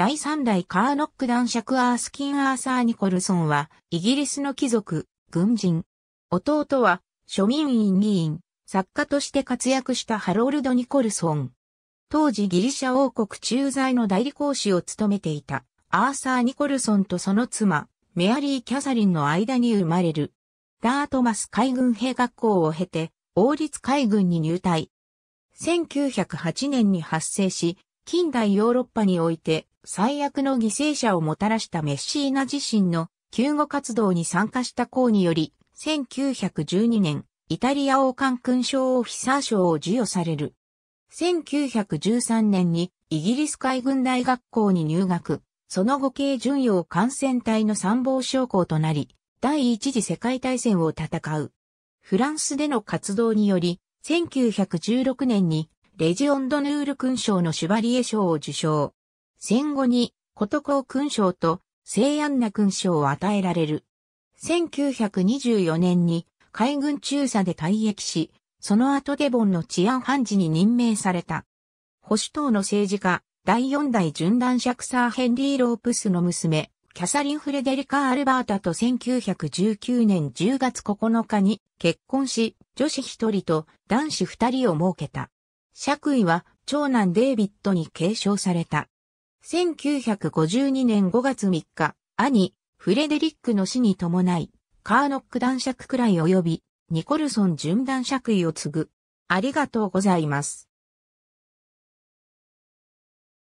第3代カーノック男爵アースキン・アーサー・ニコルソンは、イギリスの貴族、軍人。弟は、庶民院議員、作家として活躍したハロルド・ニコルソン。当時ギリシャ王国駐在の代理講師を務めていた、アーサー・ニコルソンとその妻、メアリー・キャサリンの間に生まれる。ダートマス海軍兵学校を経て、王立海軍に入隊。1908年に発生し、近代ヨーロッパにおいて最悪の犠牲者をもたらしたメッシーナ自身の救護活動に参加した功により、1912年、イタリア王冠勲章オフィサー賞を授与される。1913年にイギリス海軍大学校に入学、その後計巡洋艦船隊の参謀将校となり、第一次世界大戦を戦う。フランスでの活動により、1916年にレジオンドヌール勲章のシュバリエ賞を受賞。戦後にことこう勲章と聖安那勲章を与えられる。1924年に海軍中佐で退役し、その後デボンの治安判事に任命された。保守党の政治家、第四代シャクサーヘンリー・ロープスの娘、キャサリン・フレデリカ・アルバータと1919年10月9日に結婚し、女子一人と男子二人を設けた。爵位は長男デイビッドに継承された。1952年5月3日、兄、フレデリックの死に伴い、カーノック男爵くらい及び、ニコルソン純男爵位を継ぐ。ありがとうございます。